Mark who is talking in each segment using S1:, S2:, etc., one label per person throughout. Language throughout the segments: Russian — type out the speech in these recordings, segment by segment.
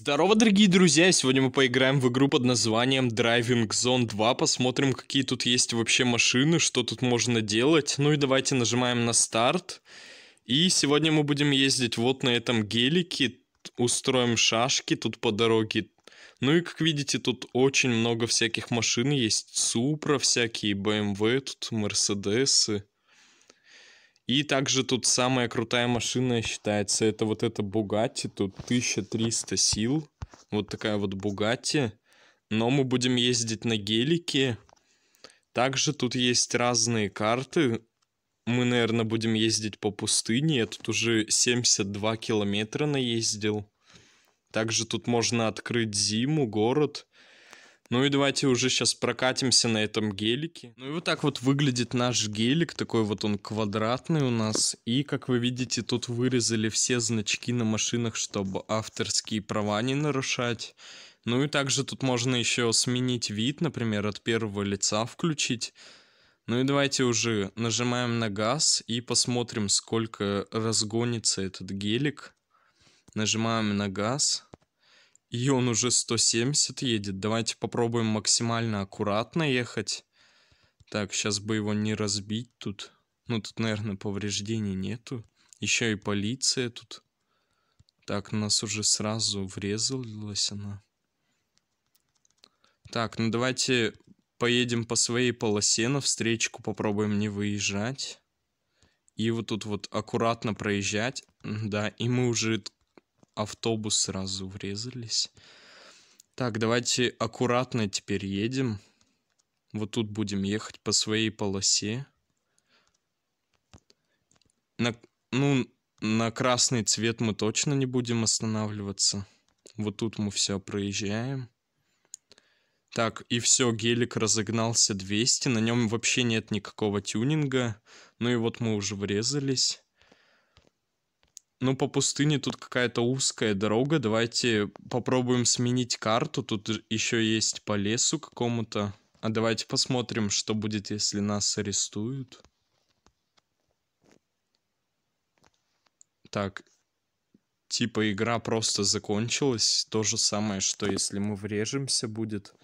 S1: Здорово, дорогие друзья! Сегодня мы поиграем в игру под названием Driving Zone 2. Посмотрим, какие тут есть вообще машины, что тут можно делать. Ну и давайте нажимаем на старт. И сегодня мы будем ездить вот на этом гелике. Устроим шашки тут по дороге. Ну и, как видите, тут очень много всяких машин есть. Супра всякие, BMW, тут Мерседесы. И также тут самая крутая машина считается, это вот эта Bugatti, тут 1300 сил, вот такая вот Bugatti. Но мы будем ездить на гелике. Также тут есть разные карты. Мы, наверное, будем ездить по пустыне. Я тут уже 72 километра наездил. Также тут можно открыть зиму, город. Ну и давайте уже сейчас прокатимся на этом гелике. Ну и вот так вот выглядит наш гелик, такой вот он квадратный у нас. И, как вы видите, тут вырезали все значки на машинах, чтобы авторские права не нарушать. Ну и также тут можно еще сменить вид, например, от первого лица включить. Ну и давайте уже нажимаем на газ и посмотрим, сколько разгонится этот гелик. Нажимаем на газ. И он уже 170 едет. Давайте попробуем максимально аккуратно ехать. Так, сейчас бы его не разбить тут. Ну, тут, наверное, повреждений нету. Еще и полиция тут. Так, нас уже сразу врезалась она. Так, ну давайте поедем по своей полосе, на встречку попробуем не выезжать. И вот тут вот аккуратно проезжать. Да, и мы уже автобус сразу врезались. Так, давайте аккуратно теперь едем. Вот тут будем ехать по своей полосе. На, ну, на красный цвет мы точно не будем останавливаться. Вот тут мы все проезжаем. Так, и все, гелик разогнался 200, на нем вообще нет никакого тюнинга. Ну и вот мы уже врезались ну, по пустыне тут какая-то узкая дорога. Давайте попробуем сменить карту. Тут еще есть по лесу какому-то. А давайте посмотрим, что будет, если нас арестуют. Так, типа игра просто закончилась. То же самое, что если мы врежемся будет.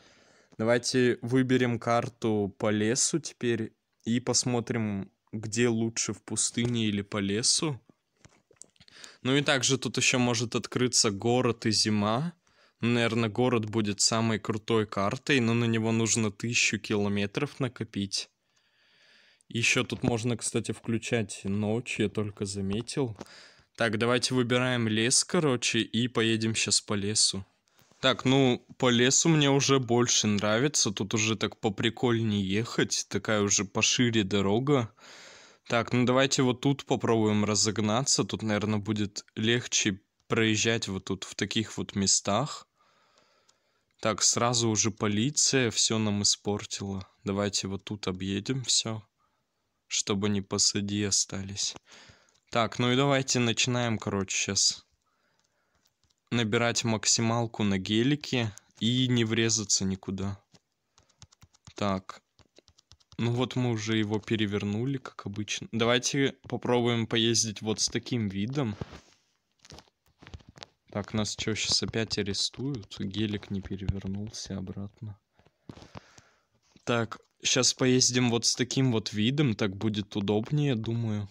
S1: Давайте выберем карту по лесу теперь и посмотрим, где лучше в пустыне или по лесу. Ну и также тут еще может открыться город и зима. Ну, Наверное, город будет самой крутой картой, но на него нужно тысячу километров накопить. Еще тут можно, кстати, включать ночь, я только заметил. Так, давайте выбираем лес, короче, и поедем сейчас по лесу. Так, ну, по лесу мне уже больше нравится, тут уже так поприкольнее ехать, такая уже пошире дорога. Так, ну давайте вот тут попробуем разогнаться. Тут, наверное, будет легче проезжать вот тут в таких вот местах. Так, сразу уже полиция все нам испортила. Давайте вот тут объедем все, чтобы не посади остались. Так, ну и давайте начинаем, короче, сейчас набирать максималку на гелике и не врезаться никуда. Так, ну вот мы уже его перевернули, как обычно. Давайте попробуем поездить вот с таким видом. Так, нас что, сейчас опять арестуют? Гелик не перевернулся обратно. Так, сейчас поездим вот с таким вот видом, так будет удобнее, думаю.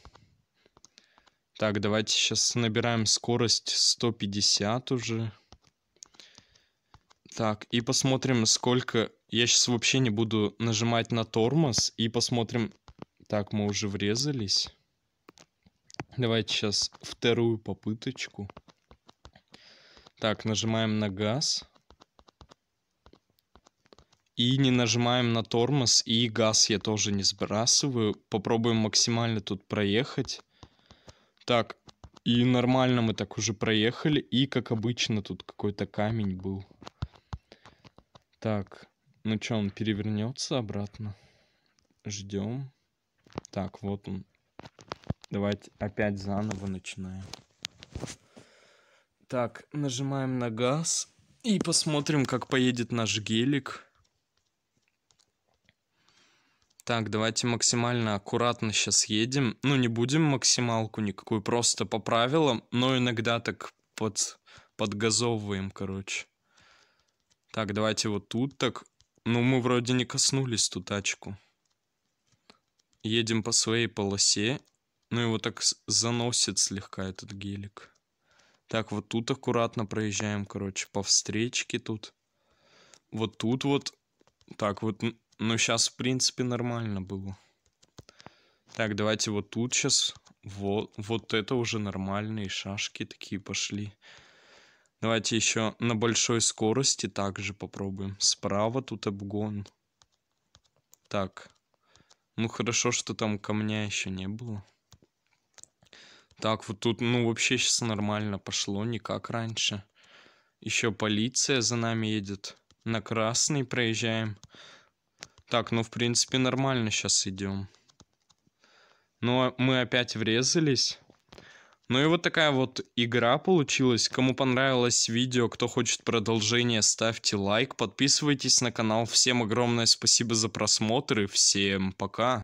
S1: Так, давайте сейчас набираем скорость 150 уже. Так, и посмотрим, сколько я сейчас вообще не буду нажимать на тормоз и посмотрим. Так, мы уже врезались. Давайте сейчас вторую попыточку. Так, нажимаем на газ. И не нажимаем на тормоз, и газ я тоже не сбрасываю. Попробуем максимально тут проехать. Так, и нормально мы так уже проехали. И, как обычно, тут какой-то камень был. Так, ну что, он перевернется обратно. Ждем. Так, вот он. Давайте опять заново начинаем. Так, нажимаем на газ и посмотрим, как поедет наш гелик. Так, давайте максимально аккуратно сейчас едем. Ну, не будем максималку никакую, просто по правилам, но иногда так под, подгазовываем, короче. Так, давайте вот тут так. Ну, мы вроде не коснулись ту тачку. Едем по своей полосе. Ну, его так заносит слегка этот гелик. Так, вот тут аккуратно проезжаем, короче, по встречке тут. Вот тут вот. Так, вот, ну, сейчас, в принципе, нормально было. Так, давайте вот тут сейчас. Вот, вот это уже нормальные шашки такие пошли. Давайте еще на большой скорости также попробуем. Справа тут обгон. Так. Ну хорошо, что там камня еще не было. Так, вот тут, ну вообще сейчас нормально пошло, не как раньше. Еще полиция за нами едет. На красный проезжаем. Так, ну в принципе нормально сейчас идем. Но ну, а мы опять врезались. Ну и вот такая вот игра получилась. Кому понравилось видео, кто хочет продолжение, ставьте лайк, подписывайтесь на канал. Всем огромное спасибо за просмотр и всем пока.